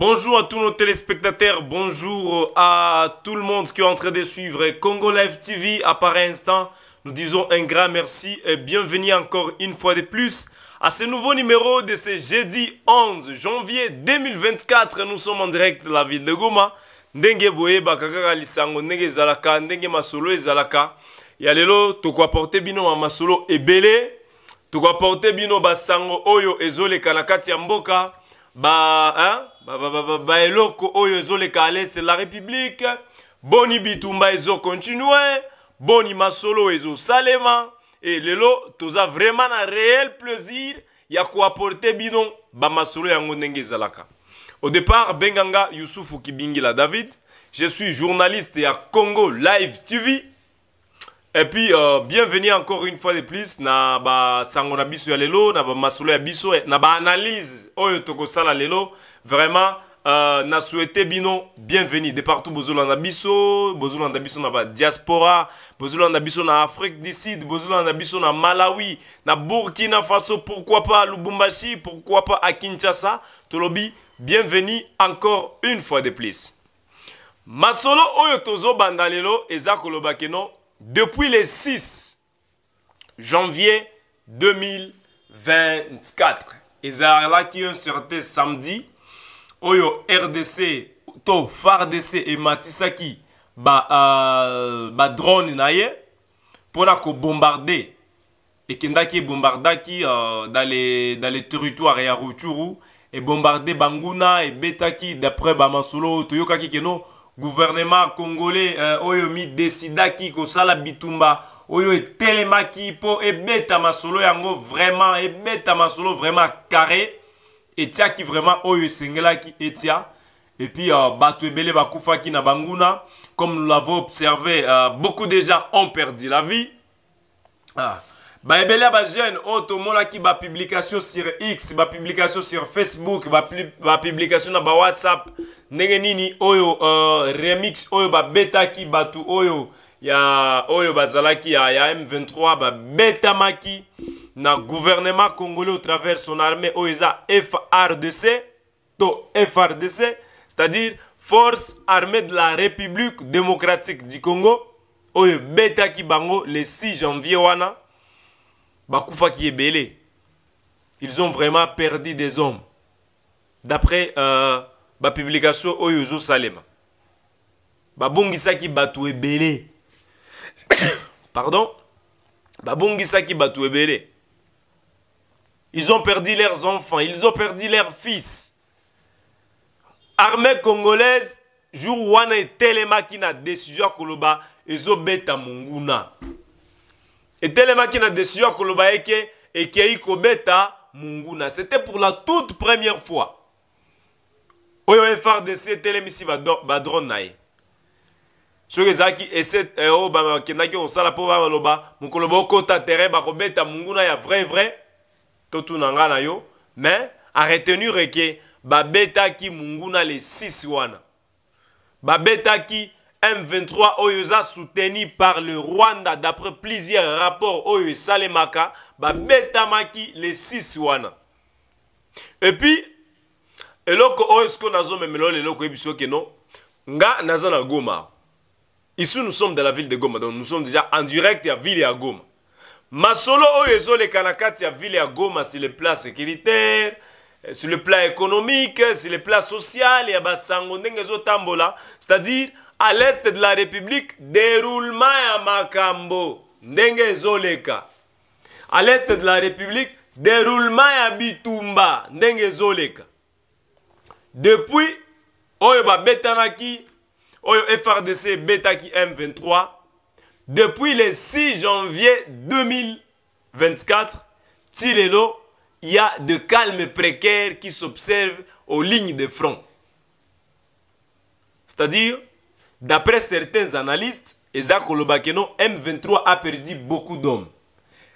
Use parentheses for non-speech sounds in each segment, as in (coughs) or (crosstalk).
Bonjour à tous nos téléspectateurs, bonjour à tout le monde qui est en train de suivre Congo Live TV à part instant. Nous disons un grand merci et bienvenue encore une fois de plus à ce nouveau numéro de ce jeudi 11 janvier 2024. Nous sommes en direct de la ville de Goma. ndenge boyebaka kaka lisango ndenge ezalaka ndenge masolo ezalaka ya lelo tokoaporte bino bamasolo ebele tokoaporte bino basango oyo ezoleka na kati ya mboka baeloko ba, ba, ba, oyo ezoleka a leste la république boni bitumba ezokontinue boni masolo oyo ezosalema e lelo toza vraiment na réel plaisir ya koaporte bino bamasolo yango ndenge ezalaka Au départ, Benganga Youssouf Kibingila David. Je suis journaliste à Congo Live TV. Et puis, euh, bienvenue encore une fois de plus na ba sango biso ya lelo, na ba masolo ya na ba analyse oyo toko sala lelo. Vraiment, euh, na souhaité bino bienvenue de partout na biso, Bozoulanda biso na ba diaspora, na biso na Afrique du Sud, na biso na Malawi, na Burkina Faso, pourquoi pas à Lubumbashi, pourquoi pas à Kinshasa, Tolobi, bienvenue encore une fois de plus masolo oyo tozobanda lelo eza koloba keno depuis le 6 janvier 2024 ezalaki un certain samedi oyo rdc to fardc ematisaki badrone euh, ba na ye mpona kobombarde Et Kendaki bombardaki euh, dans les, dans les territoires ya et bombardé banguna betaki d'après bamasolo qui toyokaki keno gouvernement congolais oyomi euh, oyo ça la bitumba oyo etelemaki et ebeta masolo yango vraiment ebeta masolo vraiment carré Et tiaki vraiment oyo qui etia puis uh, bato ebele qui na banguna comme nous l'avons observé beaucoup beaucoup déjà ont perdu la vie ah. baebele ya bajeune oyo tomonaki bapublication sur x bapublication sur facebook bapublication na bawhatsapp ndenge nini oyo uh, remix oyo babetaki bato oyo ya oyo bazalaki ya, ya m23 babetamaki na gouvernement congolais au travers son armée oyo eza frdc to frdc c'est-à-dire force armée de la république démocratique du congo oyo ebetaki bango le 6 janvier wana Bakoufa qui est Ils ont vraiment perdu des hommes. D'après euh, la publication Oyozo Salem. Babongisa qui batou belé. (coughs) Pardon Babongisa qui batou belé. Ils ont perdu leurs enfants, ils ont perdu leurs fils. Armée congolaise, jour où on est tellement qui n'a décision à Koloba, ils ont munguna. etelemaki na desio ya koloba eke ekei kobeta munguna c'était pour la toute première fois oyo frdc etelemisi badrone na ye soki ezalaki ese eh, oyo bakendaki kosala mpo baloba mokolo bokota terrain bakobeta munguna ya vrai vrai totuna nga na yo mais aretenure eke babetaki munguna le 6 wana babetaki M23 Oyoza soutenu par le Rwanda d'après plusieurs rapports Oyo Salemaka ba betamaki les 6 wana. Et puis eloko oyo siko nazomemela oyo leloko ke non nga naza na goma Ici, nous sommes dans la ville de goma donc nous sommes déjà en direct à ville à goma masolo oyo ezoleka na dans ya ville à goma sur le plan sécuritaire sur le plan économique sur le plan social ya basango ndenge tambola c'est-à-dire à l'est de la République, déroulement à makambo ndenge À l'est de la République, déroulement à bitumba ndenge Depuis oyo Betaraki, oyo FRDC Betaki M23 depuis le 6 janvier 2024 Tireno, il y a de calmes précaires qui s'observent aux lignes de front. C'est-à-dire D'après certains analystes, M23 a perdu beaucoup d'hommes.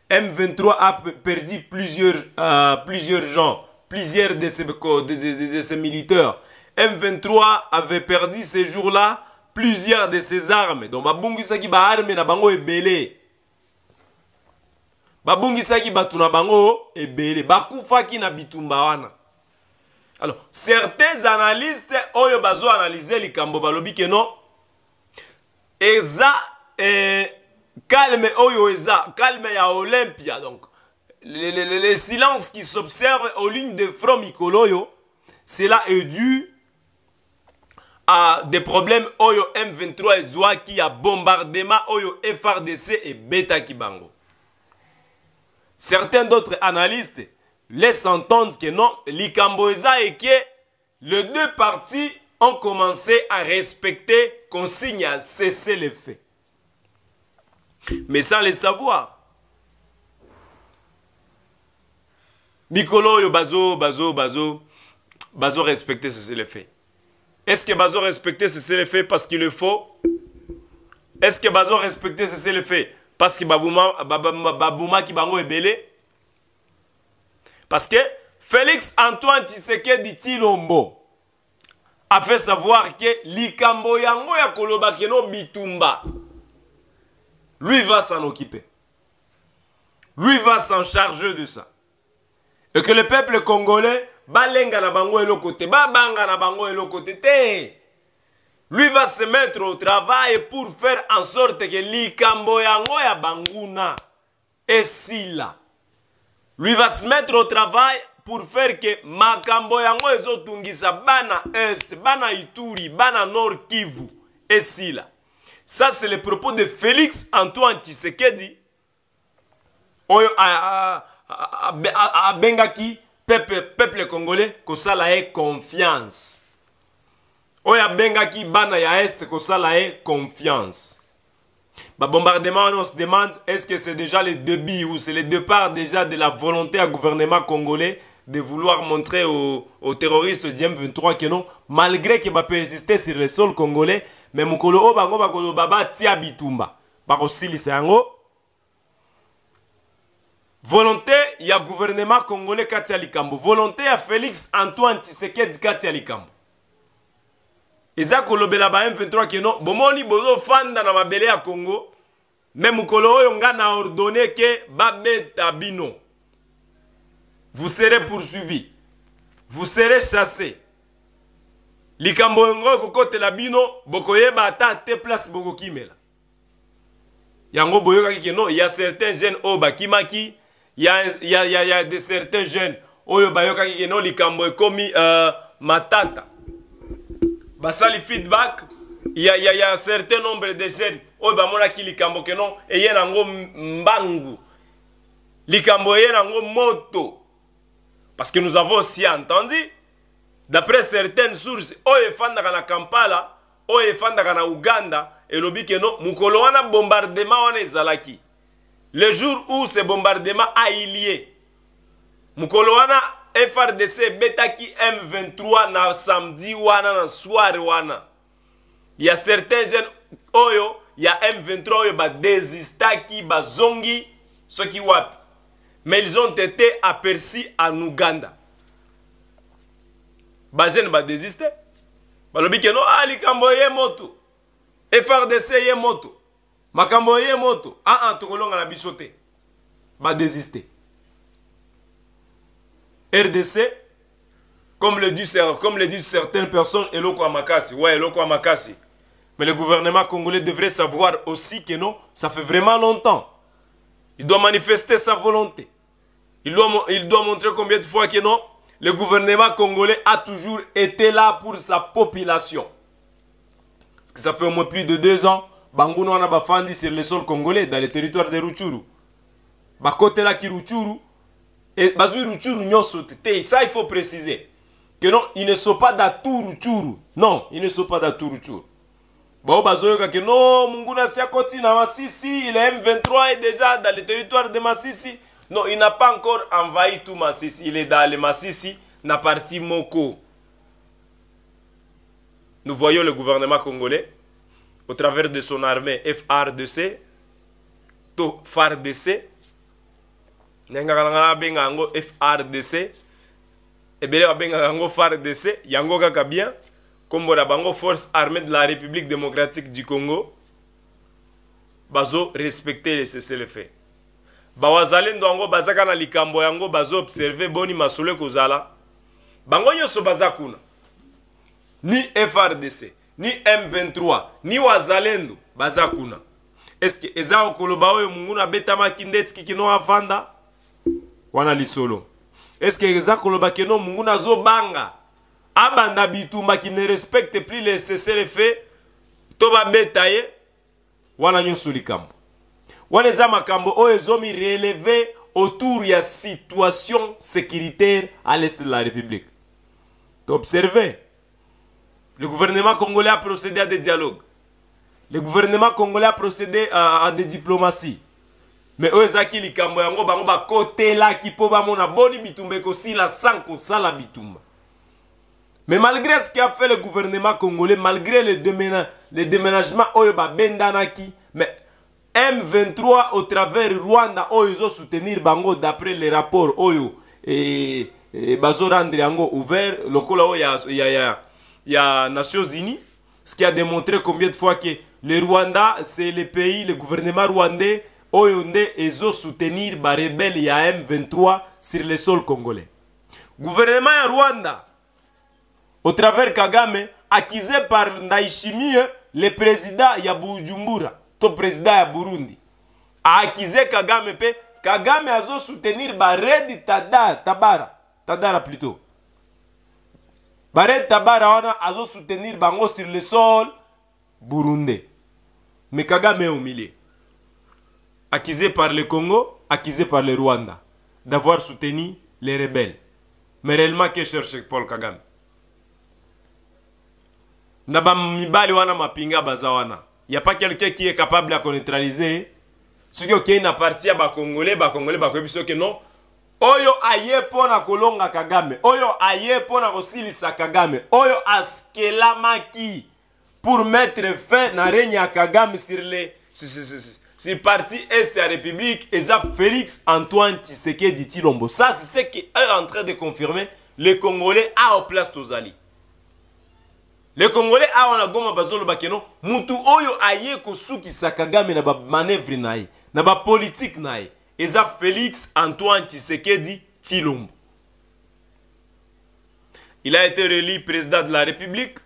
M23 a perdu plusieurs, euh, plusieurs gens, plusieurs de ses, de, militaires. M23 avait perdu ces jours-là plusieurs de ses armes. Donc, babungisaki ba armé na bango ebele. Babungisaki ba tuna bango ebele. Bakufaki na bitumba wana. Alors, certains analystes, ont analysé les likambo balobi que eza eh, calme oyo eza calme ya olympia donc le, silence qui s'observe aux lignes de front mikolo cela est dû à des problèmes oyo m23 qui a bombardement oyo frdc et Beta Kibango. certains d'autres analystes laissent entendre que non likambo eza que les deux parties ont commencé à respecter consigne à cesser les faits. Mais sans les savoir. Mikolo bazo, bazo, bazo, bazo respecter cesser les faits. Est-ce que bazo respecter cesser les faits parce qu'il le faut Est-ce que bazo respecter cesser les faits parce que babouma, babouma, qui bango est belé Parce que Félix Antoine dit-il dit Tilombo, a fait savoir que likambo yango ya koloba bitumba lui va s'en occuper lui va s'en charger de ça et que le peuple congolais balenga na bango na bango lui va se mettre au travail pour faire en sorte que likambo yango ya banguna là lui va se mettre au travail pour faire que makambo yango ezotungisa bana est bana ituri bana nord kivu esila ça c'est le propos de félix antoine tshisekedi oyo abengaki peuple, peuple congolais la e confiance oyo bengaki bana ya est la e confiance Le bombardement, on se demande est ce que c'est déjà le début ou c'est le départ déjà de la volonté à gouvernement congolais de vouloir montrer aux, terroristes du M23 que non, malgré qu'il va persister sur le sol congolais, mais Mukolo Obango Bakolo Baba Tia Bitumba. Bakosili Sango. Volonté, il y a gouvernement congolais Katia Likambo. Volonté, à Félix Antoine Tisekedi Katia Likambo. ça, kolobela le M23 que non bomoni bozofanda na mabele à Congo mais mokolo oyo nga na ordonne que babeta bino vous serez poursuivi, vous serez chassés. likambo yango la bino bokoyeba ata te place bokokimela yango boyokaki ke non ya certains jeunes oyo bakimaki ya, ya, ya, ya de certains jeunes oyo bayokaki ke non likambo ekomi euh, matata basali feedback ya, ya, ya certain nombre de jeunes oyo bamonaki likambo ke non eye nango mbangu likambo eye nango moto Parce que nous avons aussi entendu, d'après certaines sources, Oefandaka oh, na Kampala, Oefandaka oh, na Uganda, et lobby que non, Mukolo wana bombardement wana ezalaki. Le jour où ce bombardement a lié, Mukolo wana FRDC betaki M23 na samedi wana na soir wana. Il y a certains jeunes oyo, oh, il y a M23 oyo ba désistaki, ba zongi, ce qui wapi. mais ils ont été aperçus en Ouganda. Bazene va désister. Balobi keno ali ah, kamboye moto. FRDC ye moto. Makambo ye moto. A ah, antokolonga ah, na bisote. Ba désister. RDC comme le disent comme le disent certaines personnes eloko Makasi. Ouais, eloko Makasi. Mais le gouvernement congolais devrait savoir aussi que non, ça fait vraiment longtemps il doit manifester sa volonté. Il doit, montrer combien de fois que non, le gouvernement congolais a toujours été là pour sa population. Parce que ça fait au moins plus de deux ans, n'a a bafandi sur le sol congolais, dans le territoire de Ruchuru. là la Kiruchuru, et Bazui Ruchuru n'y Ça, il faut préciser. Que non, ils ne sont pas tout Ruchuru. Non, ils ne sont pas tout Ruchuru. Bon, que bah, non, Munguna Siakoti na Massisi, il M23 est déjà dans le territoire de Massisi Non, il n'a pas encore envahi tout Massisi il est dans le Massisi na partie Moko. Nous voyons le gouvernement congolais, au travers de son armée FRDC, to FARDC, FRDC, ebele babengaka FARDC, yango kaka bien, nkombo na bango force armée de la république démocratique du congo bazorespecte lesesele fe bawazalendo yango baza kaka na likambo yango bazoobserve boni masolo ekozala bango nyonso baza kuna ni frdc ni m23 ni wazalendo baza kuna eske eza okoloba oyo monguna abetamaki nde etiki kino avanda wana lisolo eske eza koloba keno monguna azobanga abanda qui ne respecte plus les cessez les faits wana nyonso likambo wana eza makambo o ezomi releve autour ya situation sécuritaire à l'est de la république observé. le gouvernement congolais a procédé à des dialogues le gouvernement congolais a procédé à, à des diplomaties me oyo qui likambo yango bango bakotelaki mpo bamona boni ko sila sans sala bitumba mais malgré ce qu'a fait le gouvernement congolais, malgré le déménagement les oh, Bendanaki, M23 au travers Rwanda, Oyo oh, soutenir Bango d'après les rapports Oyo oh, et, et ouvert, le y a Nations Unies, ce qui a démontré combien de fois que le Rwanda, c'est le pays, le gouvernement rwandais, ils ont soutenir les rebelles M23 sur le sol congolais. Gouvernement Rwanda, au travers Kagame accusé par Naichimi, le président ya Bujumbura le président ya Burundi accusé Kagame Kagame a soutenir Bared Tadara Tabara Tadara plutôt Baré Tabara a soutenu soutenir bango sur le sol Burundi. mais Kagame est humilié accusé par le Congo accusé par le Rwanda d'avoir soutenu les rebelles mais réellement que cherche Paul Kagame na bamibali wana mapinga baza wana ya pas quelqu'un qui est capable neutraliser ce soki okei na parti à bakongole bakongole Parce que non oyo aye mpo na kolonga kagame oyo aye mpo na kagame oyo askelamaki pour mettre fin na règne à kagame sur le sur parti est la république eza félix antoine dit tilombo ça c'est ce qui est en train de confirmer le congolais a place tozali le congolais awa ah, oh, na goma bazoloba keno mutu oyo aye kosukisa kagame na bamanevre na ye na bapolitike na ye eza félix antoine tshisekedi tshilombo il a été reli président de la république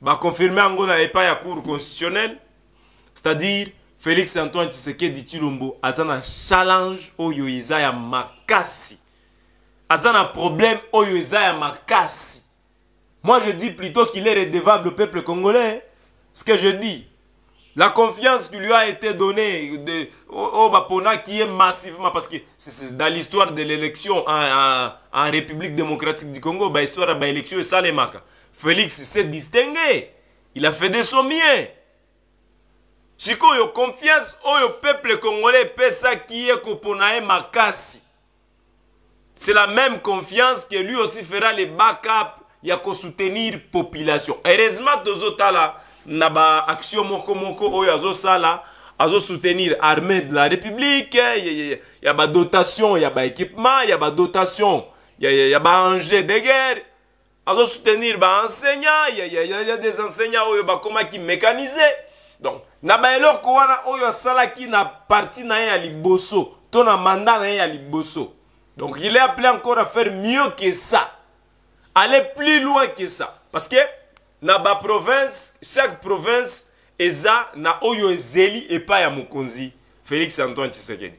bakonfirme yango na epai ya cour constitutionnelle c'est-à-dire félix antoine tshisekedi tshilombo aza na challenge oyo oh, eza ya makasi aza na problème oyo oh, eza ya makasi Moi, je dis plutôt qu'il est redevable au peuple congolais. Ce que je dis. La confiance qui lui a été donnée de, au, qui est massivement, parce que c'est dans l'histoire de l'élection en, République démocratique du Congo, l'histoire bah, histoire de bah, l'élection ça les marque. Félix s'est distingué. Il a fait des sommiers. avez confiance au peuple congolais est makasi c'est la même confiance que lui aussi fera les back backup ya kosoutenir population heureusement tozotala na baaction moko moko oyo azosala azosoutenir armée de la république eh, ya, ya, ya badotation ya baéquipement ya badotation ya, ya, ya baengin de guerre azosoutenir baenseignant ya, ya, ya, ya des enseignants oyo bakomaki mécanise donc na baeloko wana oyo asalaki na parti na ye ya liboso to na mandat na ye ya liboso donc il est appelé encore à faire mieux que ça Aller plus loin que ça. Parce que dans la province, chaque province, a na oyo zeli et ya mokonzi félix antoine tshisekedi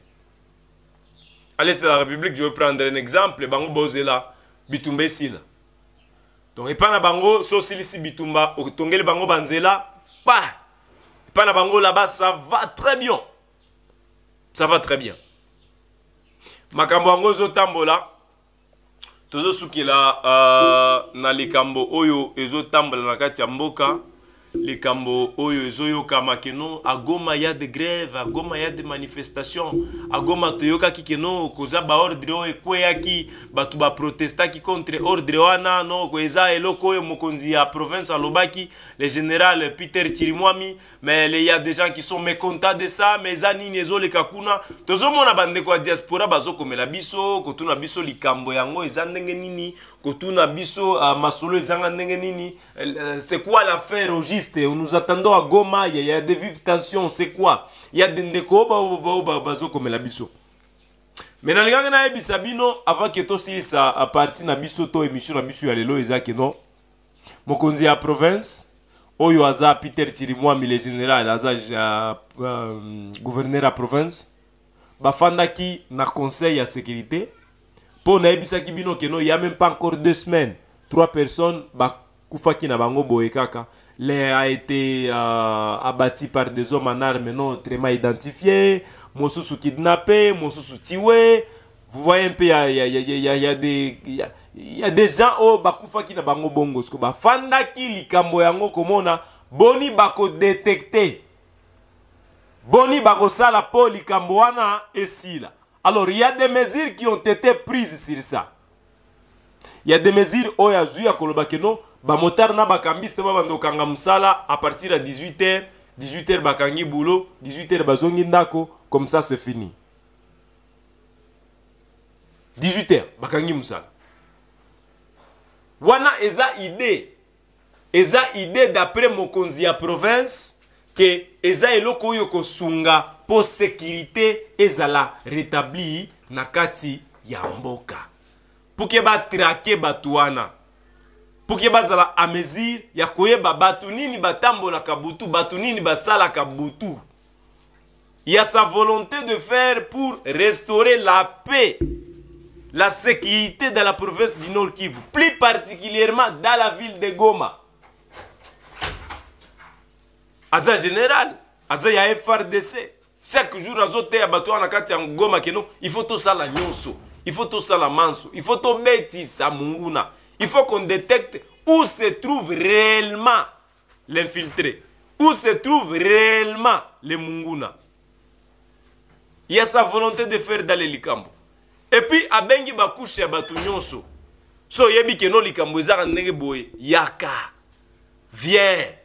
à l'est de la république je vais prendre un exemple bango bozela bitumbesila Sila. donc pas na bango Sosili Si bitumba Tongeli bango banzela pa Pas na bango là-bas ça va très bien ça va très bien makambo yango tambola. tozosukela uh, na likambo oyo ezotambola na kati ya mboka likambo oyo ezoyokama keno agoma ya de grève agoma ya de manifestation agoma toyokaki keno koza baordre oyo ekweyaki bato baprotestaki contre ordre wana no eza eloko oyo mokonzi ya province alobaki le général peter chirimwami mais le ya des gens qui sont mécontents de ça mais eza nini ezoleka kuna tozomona bandeko ya diaspora bazokomela biso kotuna biso likambo yango eza ndenge nini kotuna biso ah, masolo euh, c'est quoi l'affaire au juste nous attendons à goma il y a des vives tensions c'est quoi il y a des ndeko comme la biso avant parti biso émission biso mokonzi province oyo aza peter chirimwami le général aza euh, gouverneur à province ki na conseil à sécurité mpo qui bino keno ya même pas encore deux semaines trois personnes bakufaki na bango boye les a été euh, par des hommes en armes non mal identifiés mosusu kidnappé mosusu tiwe vous voyez un peu il y y, il y a des il y a des gens oh bakufaki na bango bongo ce siko qui likambo yango komona boni détecté boni sala mpo likambo wana esila alors, il y a des mesures qui ont été prises sur ça. Il y a des mesures où il y a eu à ba Bamotar na bakambiste babandokanga musala à partir de 18h, 18h bakangi boulot, 18h bazongi ndako, comme ça c'est fini. 18h bakangi musala. Wana eza idée. Eza idée d'après mokonzi ya province que eza eloko oyo kosunga sécurité sécurité ezala rétabli na kati ya mboka mpo que batrake bato pour que ke bazala a mesure ya koyeba bato nini Batunini Basala Kabutu. nini Il y a sa volonté de faire pour restaurer la paix la sécurité dans la province du Nord Kivu, plus particulièrement dans la ville de Goma. Aza général, Aza ya FRDC, chaque jour azoteya bato wana kati ya ngoma keno ifo tosala nyonso ifo tosala manso ifo tobetisa monguna ifo qu'on détecte où se trouve réellement l'infiltré où se trouve réellement le monguna il y a sa volonté de faire dans le likambo epuis abengi bakushe ya bato nyonso so oyebi keno likambo ezaka ndenge boye yaka viens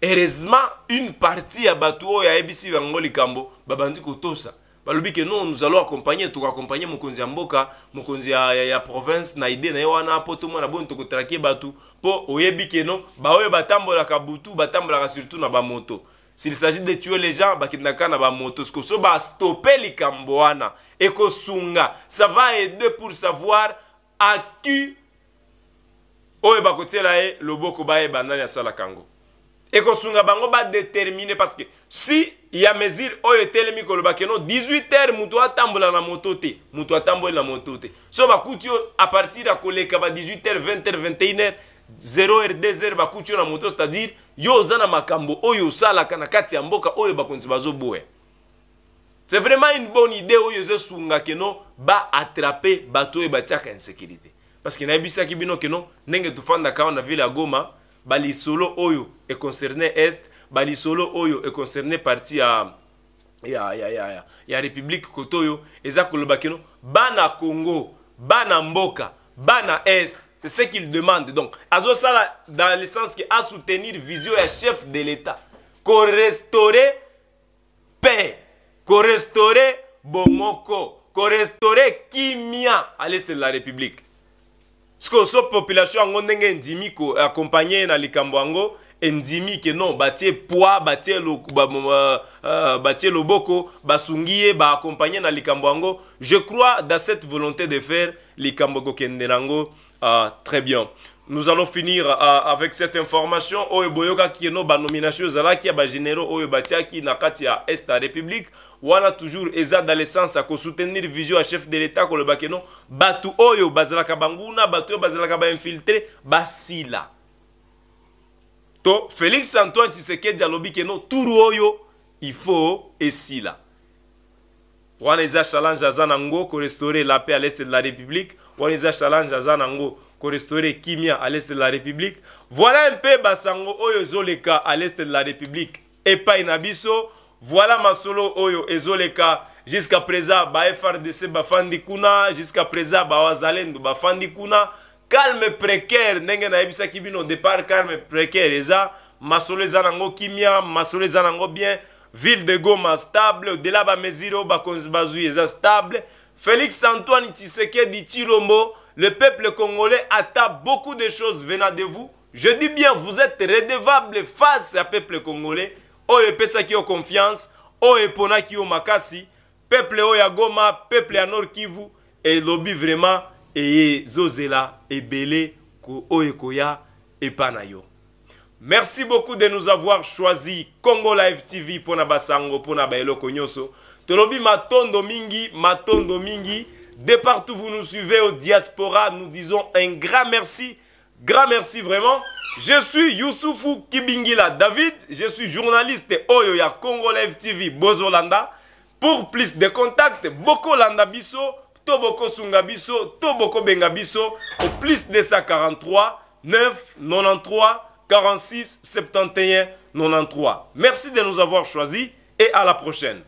heureusement une partie ya bato oyo ayebisi bango likambo babandi kotosa balobi ke non nous allons accompagner tokoaccompagne mokonzi ya mboka mokonzi ya, ya, ya province na idée na ye wana mpo tomona boni tokotrake bato mpo oyebi ke non baoyo batambolaka butu batambolaka surtout na bamoto s'il s'agit de tuer les gens bakendaka na bamoto siko so bastope likambo wana ekosunga ça va aider pour savoir aki oyo bakotiela ye loboko bayeba nani asalaka yango ekosunga bango badetermine parceke si ya mesure oyo etelemi koloba keno 18 heures moto atambola na moto te moto atamboli na moto te so bakuti yo apartir ya koleka ba 18 heures 20 heures 21 heures 0 heures 2 heures bakuti yo na moto c'est-à-dire yo oza na makambo oyo oh, osalaka na kati ya mboka oyo oh, bakonzi bazoboya c'est vraiment une bonne idée oyo oh, ezosunga keno baattrape bato oyo batiaka insécurité parceke nayebisaki bino keno ndenge tofandaka wana vile ya goma balisolo oyo econcerne este balisolo oyo econcerne parti ya ya, ya, ya, ya, ya république kotoyo eza koloba kino bana congo bana mboka bana est c'est ce qu'il demande donc azosala dans le sens ke asoutenir vision ya chef de l'état korestaure paix korestaure bomoko korestaure kimia à l'est de la république soki oso population yango ndenge endimi koakompagne na likambo yango endimi ke non batie poi batie euh, batie loboko basungi ye baakompagne na likambo yango je crois dans cette volonté de faire likambo ekokende nango Ah, très bien. Nous allons finir ah, avec cette information. Oye boyoka qui est nos nomination qui ba généraux oyo batiaki na kati ya Est la République. Wana toujours eza dans le sens à soutenir vision à chef de l'État le Bakeno, batu oyo bazalaka banguna batu oyo bazalaka infiltré basila. To Félix Antoine Tshisekedi alobi keno tout oyo il faut esila. wana eza challenge aza nango korestaure la paix à l'est de la république wana eza challenge aza nango korestaure kimia à l'est de la république voilà un peu basango oyo ezoleka à l'est de la république epai na biso voilà masolo oyo ezoleka jusqu'à présent bafrdc bafandi kuna jusqu'à présent bawazalendo bafandi kuna calme précaire ndenge nayebisaki bino départ calme précaire eza masolo eza nango kimia masolo eza nango bien ville de goma stable odela bamesire oyo bakonzi bazwi eza stable félix antoine tshisekedi tshilombo le peuple congolais attend beaucoup de choses venant de vous je dis bien vous êtes redevable face ya peuple congolais oyo epesaki yo confiance oyo eponaki yo makasi peuple oyo ya goma peuple ya nord kivu elobi vraiment eyezozela ebele oyo ekoya epa na yo Merci beaucoup de nous avoir choisi Congo Live TV pour Nabasango, pour Tolobi Matondo Mingi, Matondo Mingi. De partout vous nous suivez au diaspora, nous disons un grand merci. Grand merci vraiment. Je suis Youssoufou Kibingila David. Je suis journaliste Oyoya Congo Live TV Bozolanda. Pour plus de contacts, Boko Landa Biso, Toboko Sunga Biso, Toboko Benga Biso, au plus de 143 9 93 46 71 93. Merci de nous avoir choisis et à la prochaine.